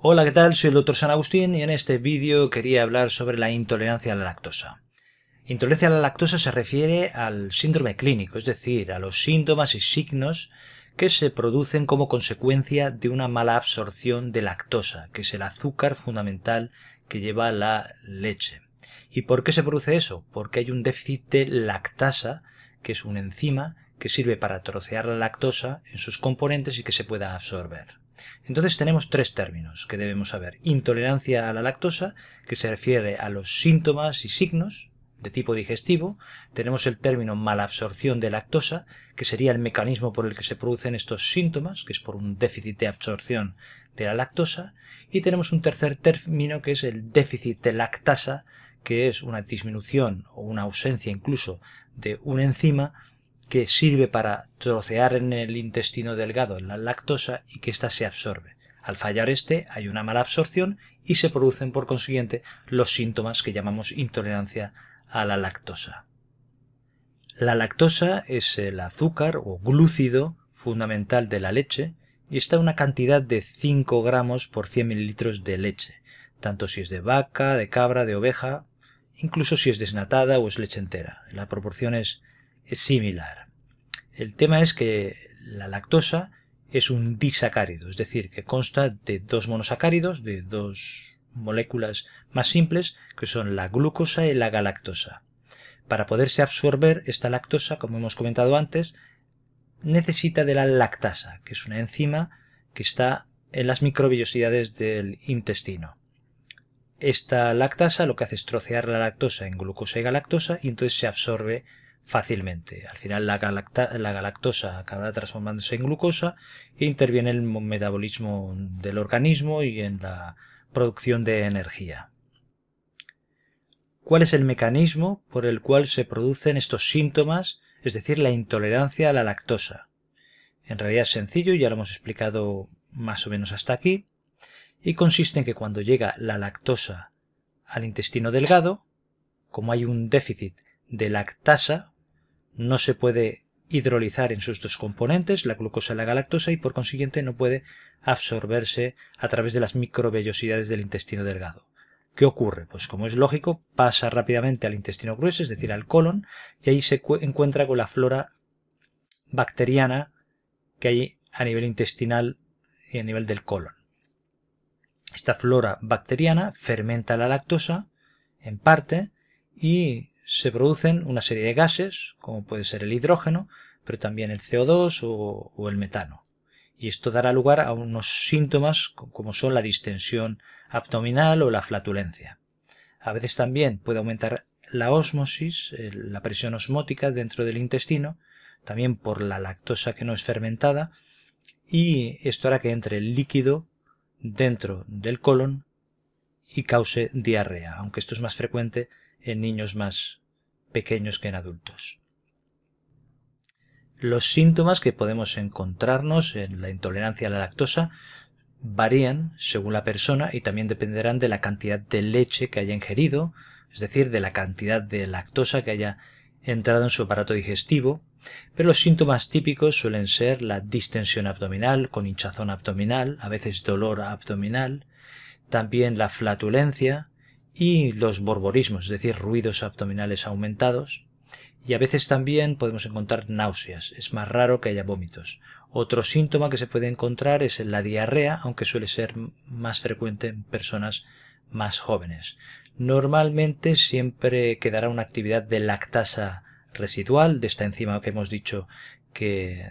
Hola, ¿qué tal? Soy el Dr. San Agustín y en este vídeo quería hablar sobre la intolerancia a la lactosa. Intolerancia a la lactosa se refiere al síndrome clínico, es decir, a los síntomas y signos que se producen como consecuencia de una mala absorción de lactosa, que es el azúcar fundamental que lleva la leche. ¿Y por qué se produce eso? Porque hay un déficit de lactasa, que es una enzima que sirve para trocear la lactosa en sus componentes y que se pueda absorber. Entonces tenemos tres términos que debemos saber. Intolerancia a la lactosa, que se refiere a los síntomas y signos de tipo digestivo. Tenemos el término malabsorción de lactosa, que sería el mecanismo por el que se producen estos síntomas, que es por un déficit de absorción de la lactosa. Y tenemos un tercer término que es el déficit de lactasa, que es una disminución o una ausencia incluso de una enzima que sirve para trocear en el intestino delgado la lactosa y que ésta se absorbe. Al fallar este hay una mala absorción y se producen por consiguiente los síntomas que llamamos intolerancia a la lactosa. La lactosa es el azúcar o glúcido fundamental de la leche y está en una cantidad de 5 gramos por 100 mililitros de leche, tanto si es de vaca, de cabra, de oveja, incluso si es desnatada o es leche entera. La proporción es similar. El tema es que la lactosa es un disacárido, es decir, que consta de dos monosacáridos, de dos moléculas más simples, que son la glucosa y la galactosa. Para poderse absorber esta lactosa, como hemos comentado antes, necesita de la lactasa, que es una enzima que está en las microvellosidades del intestino. Esta lactasa lo que hace es trocear la lactosa en glucosa y galactosa y entonces se absorbe fácilmente. Al final la, galactosa acaba transformándose en glucosa e interviene el metabolismo del organismo y en la producción de energía. ¿Cuál es el mecanismo por el cual se producen estos síntomas, es decir, la intolerancia a la lactosa? En realidad es sencillo, ya lo hemos explicado más o menos hasta aquí, y consiste en que cuando llega la lactosa al intestino delgado, como hay un déficit de lactasa, no se puede hidrolizar en sus dos componentes, la glucosa y la galactosa, y por consiguiente no puede absorberse a través de las microvellosidades del intestino delgado. ¿Qué ocurre? Pues como es lógico, pasa rápidamente al intestino grueso, es decir, al colon, y ahí se encuentra con la flora bacteriana que hay a nivel intestinal y a nivel del colon. Esta flora bacteriana fermenta la lactosa en parte y se producen una serie de gases, como puede ser el hidrógeno, pero también el CO2 o, el metano. Y esto dará lugar a unos síntomas como son la distensión abdominal o la flatulencia. A veces también puede aumentar la osmosis, la presión osmótica dentro del intestino, también por la lactosa que no es fermentada, y esto hará que entre el líquido dentro del colon y cause diarrea, aunque esto es más frecuente en niños más, pequeños que en adultos. Los síntomas que podemos encontrarnos en la intolerancia a la lactosa varían según la persona y también dependerán de la cantidad de leche que haya ingerido, es decir, de la cantidad de lactosa que haya entrado en su aparato digestivo, pero los síntomas típicos suelen ser la distensión abdominal con hinchazón abdominal, a veces dolor abdominal, también la flatulencia, y los borborismos, es decir, ruidos abdominales aumentados. Y a veces también podemos encontrar náuseas, es más raro que haya vómitos. Otro síntoma que se puede encontrar es la diarrea, aunque suele ser más frecuente en personas más jóvenes. Normalmente siempre quedará una actividad de lactasa residual, de esta enzima que hemos dicho que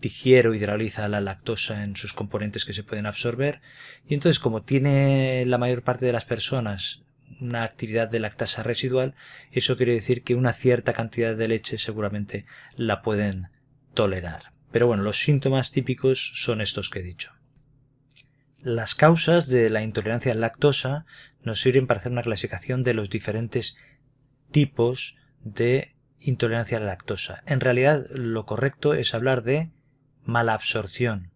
digiere o hidroliza la lactosa en sus componentes que se pueden absorber. Y entonces, como tiene la mayor parte de las personas una actividad de lactasa residual, eso quiere decir que una cierta cantidad de leche seguramente la pueden tolerar. Pero bueno, los síntomas típicos son estos que he dicho. Las causas de la intolerancia a lactosa nos sirven para hacer una clasificación de los diferentes tipos de intolerancia a lactosa. En realidad lo correcto es hablar de mala absorción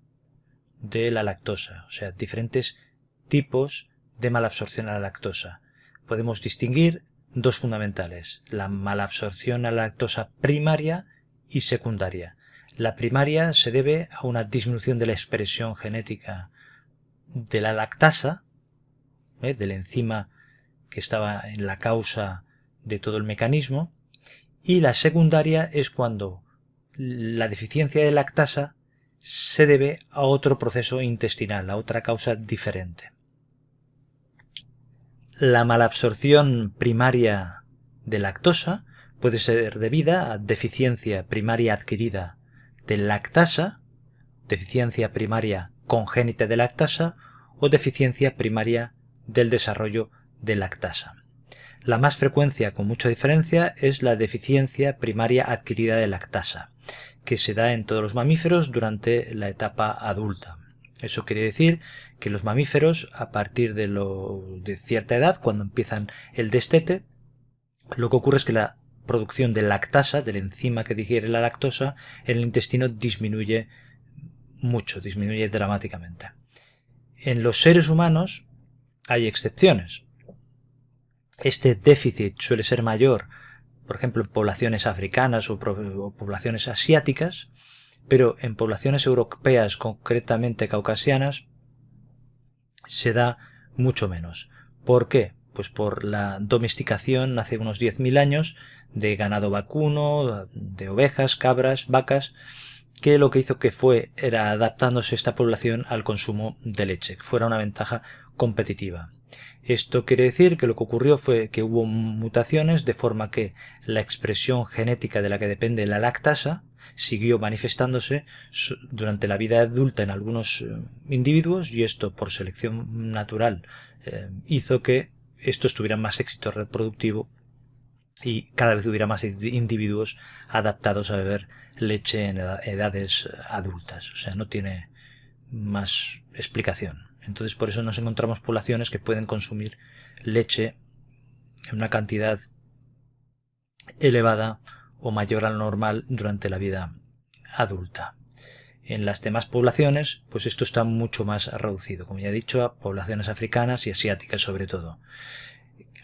de la lactosa, o sea, diferentes tipos de mala absorción a la lactosa. Podemos distinguir dos fundamentales, la mala absorción a la lactosa primaria y secundaria. La primaria se debe a una disminución de la expresión genética de la lactasa, ¿eh? de la enzima que estaba en la causa de todo el mecanismo, y la secundaria es cuando la deficiencia de lactasa se debe a otro proceso intestinal, a otra causa diferente. La malabsorción primaria de lactosa puede ser debida a deficiencia primaria adquirida de lactasa, deficiencia primaria congénita de lactasa o deficiencia primaria del desarrollo de lactasa. La más frecuencia con mucha diferencia es la deficiencia primaria adquirida de lactasa que se da en todos los mamíferos durante la etapa adulta. Eso quiere decir que los mamíferos, a partir de, cierta edad, cuando empiezan el destete, lo que ocurre es que la producción de lactasa, de la enzima que digiere la lactosa, en el intestino disminuye mucho, disminuye dramáticamente. En los seres humanos hay excepciones. Este déficit suele ser mayor por ejemplo, en poblaciones africanas o, poblaciones asiáticas, pero en poblaciones europeas, concretamente caucasianas, se da mucho menos. ¿Por qué? Pues por la domesticación hace unos 10.000 años de ganado vacuno, de ovejas, cabras, vacas, que lo que hizo que fue era adaptándose esta población al consumo de leche, que fuera una ventaja competitiva. Esto quiere decir que lo que ocurrió fue que hubo mutaciones de forma que la expresión genética de la que depende la lactasa siguió manifestándose durante la vida adulta en algunos eh, individuos y esto por selección natural eh, hizo que estos tuvieran más éxito reproductivo y cada vez hubiera más individuos adaptados a beber leche en edades eh, adultas. O sea, no tiene más explicación. Entonces por eso nos encontramos poblaciones que pueden consumir leche en una cantidad elevada o mayor al normal durante la vida adulta. En las demás poblaciones, pues esto está mucho más reducido, como ya he dicho, a poblaciones africanas y asiáticas sobre todo.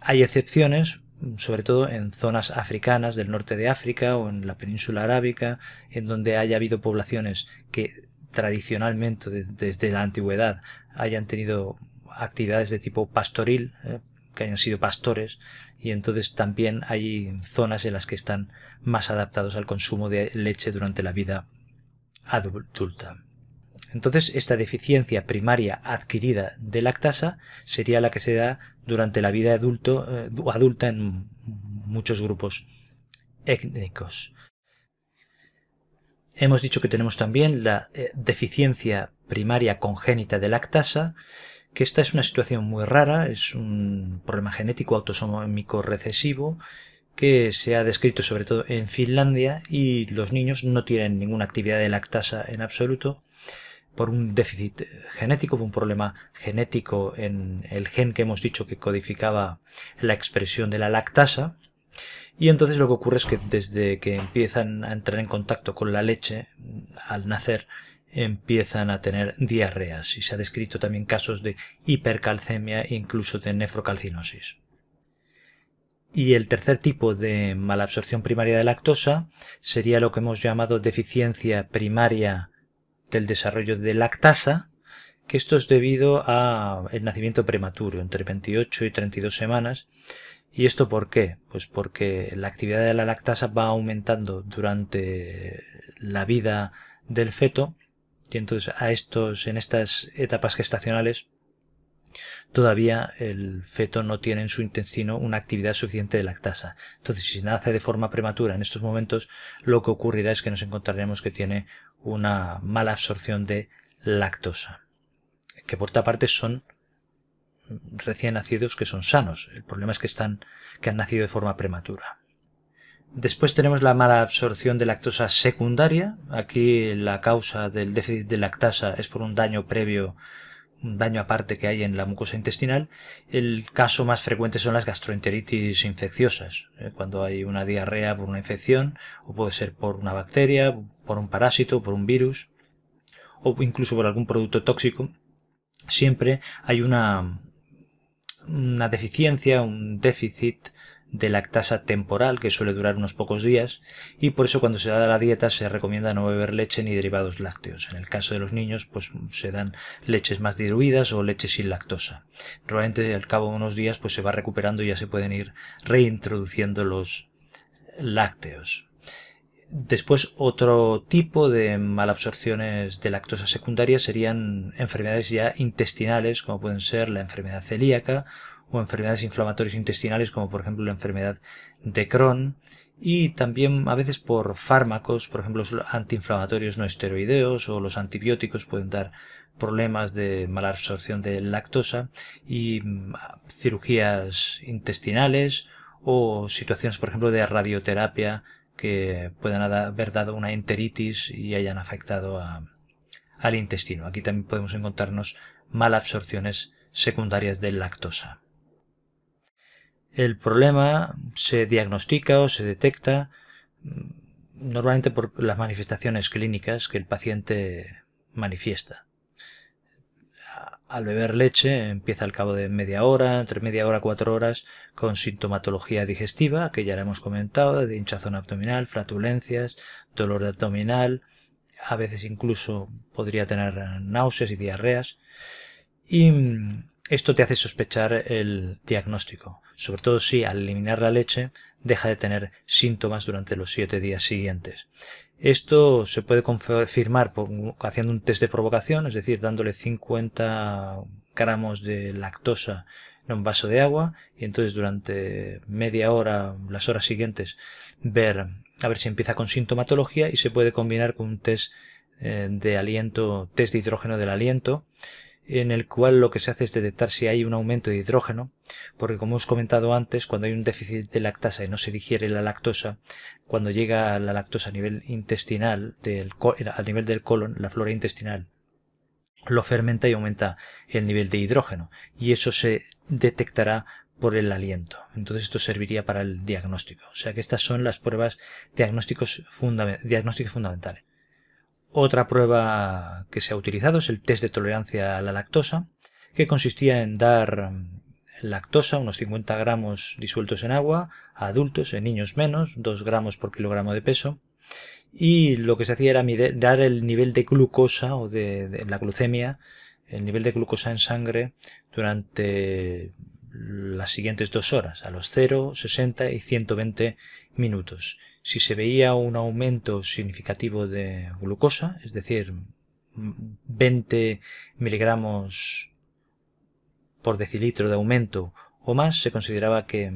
Hay excepciones, sobre todo en zonas africanas del norte de África o en la península arábica, en donde haya habido poblaciones que tradicionalmente desde la antigüedad hayan tenido actividades de tipo pastoril, ¿eh? que hayan sido pastores, y entonces también hay zonas en las que están más adaptados al consumo de leche durante la vida adulta. Entonces, esta deficiencia primaria adquirida de lactasa sería la que se da durante la vida adulto, eh, adulta en muchos grupos étnicos. Hemos dicho que tenemos también la eh, deficiencia primaria congénita de lactasa, que esta es una situación muy rara, es un problema genético autosómico recesivo que se ha descrito sobre todo en Finlandia y los niños no tienen ninguna actividad de lactasa en absoluto por un déficit genético, por un problema genético en el gen que hemos dicho que codificaba la expresión de la lactasa. Y entonces lo que ocurre es que desde que empiezan a entrar en contacto con la leche al nacer, empiezan a tener diarreas y se ha descrito también casos de hipercalcemia e incluso de nefrocalcinosis. Y el tercer tipo de malabsorción primaria de lactosa sería lo que hemos llamado deficiencia primaria del desarrollo de lactasa, que esto es debido al nacimiento prematuro, entre 28 y 32 semanas. ¿Y esto por qué? Pues porque la actividad de la lactasa va aumentando durante la vida del feto y entonces a estos, en estas etapas gestacionales, todavía el feto no tiene en su intestino una actividad suficiente de lactasa. Entonces, si nace de forma prematura en estos momentos, lo que ocurrirá es que nos encontraremos que tiene una mala absorción de lactosa, que por otra parte son recién nacidos que son sanos. El problema es que están que han nacido de forma prematura. Después tenemos la mala absorción de lactosa secundaria. Aquí la causa del déficit de lactasa es por un daño previo un daño aparte que hay en la mucosa intestinal, el caso más frecuente son las gastroenteritis infecciosas, eh, cuando hay una diarrea por una infección, o puede ser por una bacteria, por un parásito, por un virus, o incluso por algún producto tóxico, siempre hay una, una deficiencia, un déficit de lactasa temporal que suele durar unos pocos días y por eso cuando se da la dieta se recomienda no beber leche ni derivados lácteos. En el caso de los niños pues se dan leches más diluidas o leches sin lactosa. Normalmente al cabo de unos días pues se va recuperando y ya se pueden ir reintroduciendo los lácteos. Después, otro tipo de malabsorciones de lactosa secundaria serían enfermedades ya intestinales, como pueden ser la enfermedad celíaca o enfermedades inflamatorias intestinales como por ejemplo la enfermedad de Crohn y también a veces por fármacos, por ejemplo los antiinflamatorios no esteroideos o los antibióticos pueden dar problemas de mala absorción de lactosa y mm, cirugías intestinales o situaciones por ejemplo de radioterapia que puedan haber dado una enteritis y hayan afectado al intestino. Aquí también podemos encontrarnos malabsorciones secundarias de lactosa. El problema se diagnostica o se detecta mm, normalmente por las manifestaciones clínicas que el paciente manifiesta. Al beber leche empieza al cabo de media hora, entre media hora, cuatro horas, con sintomatología digestiva, que ya hemos comentado, de hinchazón abdominal, flatulencias, dolor abdominal, a veces incluso podría tener náuseas y diarreas. Mm, esto te hace sospechar el diagnóstico, sobre todo si al eliminar la leche deja de tener síntomas durante los siete días siguientes. Esto se puede confirmar haciendo un test de provocación, es decir, dándole 50 gramos de lactosa en un vaso de agua y entonces durante media hora, las horas siguientes, ver a ver si empieza con sintomatología y se puede combinar con un test eh, de aliento, test de hidrógeno del aliento, en el cual lo que se hace es detectar si hay un aumento de hidrógeno, porque como hemos comentado antes, cuando hay un déficit de lactasa y no se digiere la lactosa, cuando llega la lactosa a nivel intestinal, al nivel del colon, la flora intestinal lo fermenta y aumenta el nivel de hidrógeno, y eso se detectará por el aliento. Entonces esto serviría para el diagnóstico. O sea que estas son las pruebas diagnósticos diagnósticos fundamentales. Otra prueba que se ha utilizado es el test de tolerancia a la lactosa, que consistía en dar mm, lactosa, unos 50 gramos disueltos en agua, a adultos, en niños menos, 2 gramos por kilogramo de peso. Y lo que se hacía era dar el nivel de glucosa o de, la glucemia, el nivel de glucosa en sangre durante las siguientes dos horas, a los 0, 60 y 120 minutos si se veía un aumento significativo de glucosa, es decir, 20 miligramos por decilitro de aumento o más, se consideraba que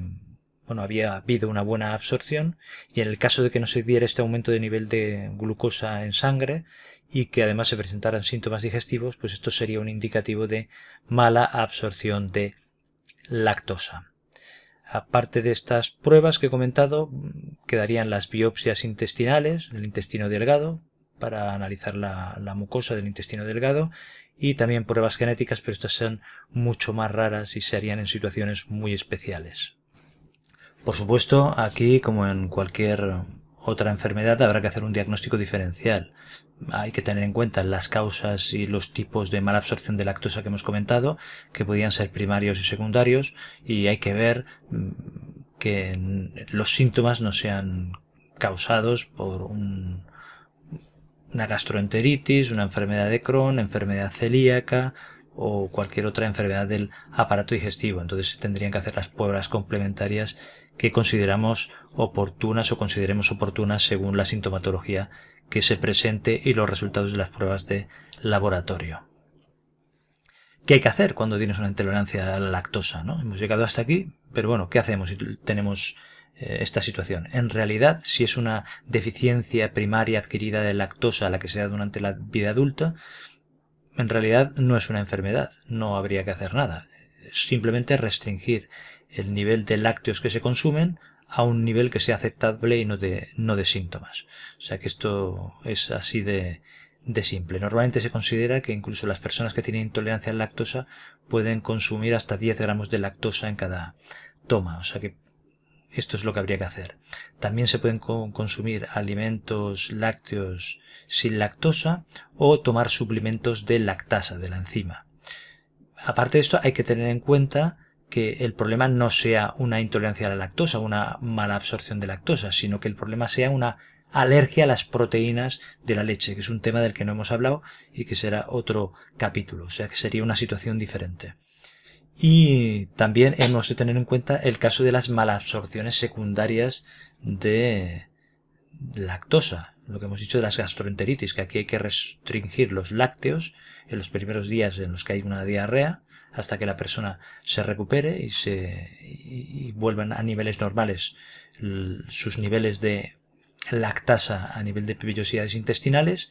bueno, había habido una buena absorción y en el caso de que no se diera este aumento de nivel de glucosa en sangre y que además se presentaran síntomas digestivos, pues esto sería un indicativo de mala absorción de lactosa. Aparte de estas pruebas que he comentado, quedarían las biopsias intestinales del intestino delgado para analizar la, la mucosa del intestino delgado y también pruebas genéticas, pero estas son mucho más raras y se harían en situaciones muy especiales. Por supuesto, aquí, como en cualquier otra enfermedad, habrá que hacer un diagnóstico diferencial hay que tener en cuenta las causas y los tipos de mala absorción de lactosa que hemos comentado, que podían ser primarios y secundarios, y hay que ver mm, que los síntomas no sean causados por una gastroenteritis, una enfermedad de Crohn, enfermedad celíaca o cualquier otra enfermedad del aparato digestivo. Entonces se tendrían que hacer las pruebas complementarias que consideramos oportunas o consideremos oportunas según la sintomatología que se presente y los resultados de las pruebas de laboratorio. ¿Qué hay que hacer cuando tienes una intolerancia a la lactosa? ¿no? Hemos llegado hasta aquí, pero bueno, ¿qué hacemos si tenemos eh, esta situación? En realidad, si es una deficiencia primaria adquirida de lactosa, la que se da durante la vida adulta, en realidad no es una enfermedad, no habría que hacer nada. Simplemente restringir el nivel de lácteos que se consumen a un nivel que sea aceptable y no de, no de síntomas. O sea que esto es así de, de simple. Normalmente se considera que incluso las personas que tienen intolerancia a lactosa pueden consumir hasta 10 gramos de lactosa en cada toma. O sea que esto es lo que habría que hacer. También se pueden consumir alimentos lácteos sin lactosa o tomar suplementos de lactasa, de la enzima. Aparte de esto, hay que tener en cuenta que el problema no sea una intolerancia a la lactosa, una mala absorción de lactosa, sino que el problema sea una alergia a las proteínas de la leche, que es un tema del que no hemos hablado y que será otro capítulo, o sea que sería una situación diferente. Y también hemos de tener en cuenta el caso de las malabsorciones secundarias de lactosa, lo que hemos dicho de las gastroenteritis, que aquí hay que restringir los lácteos en los primeros días en los que hay una diarrea hasta que la persona se recupere y se vuelvan a niveles normales sus niveles de lactasa a nivel de pibillosidades intestinales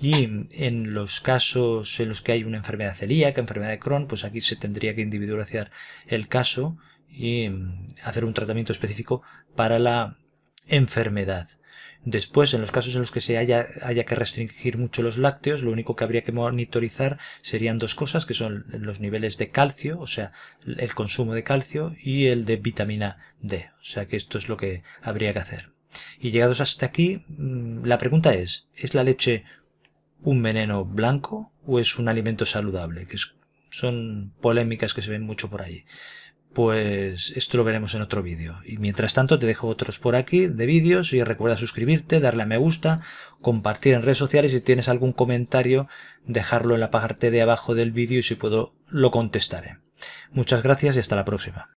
y en los casos en los que hay una enfermedad celíaca, enfermedad de Crohn, pues aquí se tendría que individualizar el caso y mm, hacer un tratamiento específico para la enfermedad. Después, en los casos en los que se haya, que restringir mucho los lácteos, lo único que habría que monitorizar serían dos cosas, que son los niveles de calcio, o sea, el consumo de calcio y el de vitamina D. O sea que esto es lo que habría que hacer. Y llegados hasta aquí, mm, la pregunta es, ¿es la leche un veneno blanco o es un alimento saludable? Que son polémicas que se ven mucho por ahí pues esto lo veremos en otro vídeo. Y mientras tanto te dejo otros por aquí de vídeos y recuerda suscribirte, darle a me gusta, compartir en redes sociales y si tienes algún comentario dejarlo en la parte de abajo del vídeo y si puedo lo contestaré. Muchas gracias y hasta la próxima.